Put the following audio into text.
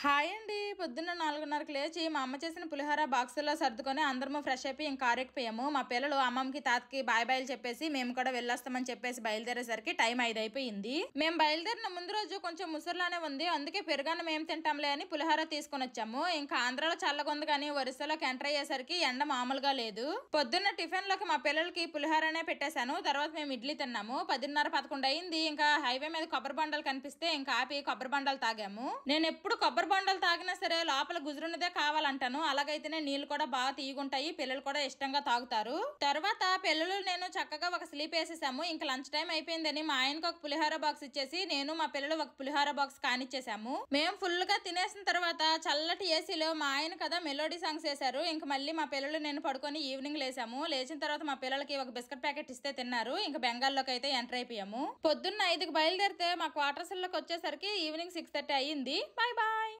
hi అండి పొద్దున్న నాలుగున్నరకు లేచి మా అమ్మ చేసిన పులిహోర బాక్సుల్లో సర్దుకొని అందరము ఫ్రెష్ అయిపోయి ఇంకా ఆరెక్కిపోయాము మా పిల్లలు అమ్మమ్మకి తాతకి బాయ్ బాయ్లు చెప్పేసి మేము కూడా వెళ్ళొస్తామని చెప్పేసి బయలుదేరేసరికి టైం ఐదు అయిపోయింది మేము బయలుదేరిన ముందు రోజు కొంచెం ముసురులానే ఉంది అందుకే పెరుగన్న మేము తింటాంలే అని పులిహోర తీసుకొని వచ్చాము ఇంకా ఆంధ్రాలో చల్లగా ఉంది కానీ ఒరిస్సాలోకి ఎంటర్ అయ్యేసరికి ఎండ మామూలుగా లేదు పొద్దున్న టిఫిన్ లోకి మా పిల్లలకి పులిహోరనే పెట్టేశాను తర్వాత మేము ఇడ్లీ తిన్నాము పదిన్నర పదకొండు అయింది ఇంకా హైవే మీద కొబ్బరి బండలు కనిపిస్తే ఇంకా ఆపి కొబ్బరి బండలు తాగాము నేను ఎప్పుడు కొబ్బరి మూడు బొండలు తాగినా సరే లోపల గుజురున్నదే కావాలంటాను అలాగైతేనే నీళ్ళు కూడా బాగా తీగుంటాయి పిల్లలు కూడా ఇష్టంగా తాగుతారు తర్వాత పిల్లలు నేను చక్కగా ఒక స్లీప్ వేసేసాము ఇంకా లంచ్ టైం అయిపోయిందని మా ఆయనకు ఒక పులిహార బాక్స్ ఇచ్చేసి నేను మా పిల్లలు ఒక పులిహార బాక్స్ కానిచ్చేసాము మేము ఫుల్ గా తినేసిన తర్వాత చల్లటి ఏసీలో మా ఆయన కదా మెలోడీ సాంగ్స్ వేశారు ఇంక మళ్ళీ మా పిల్లలు నేను పడుకొని ఈవినింగ్ లేసాము లేచిన తర్వాత మా పిల్లలకి ఒక బిస్కెట్ ప్యాకెట్ ఇస్తే తిన్నారు ఇంకా బెంగాల్లోకి అయితే ఎంటర్ అయిపోయాము పొద్దున్న ఐదుకి బయలుదేరితే మా క్వార్టర్స్ లోకి వచ్చేసరికి ఈవినింగ్ సిక్స్ థర్టీ అయ్యింది బాయ్ బాయ్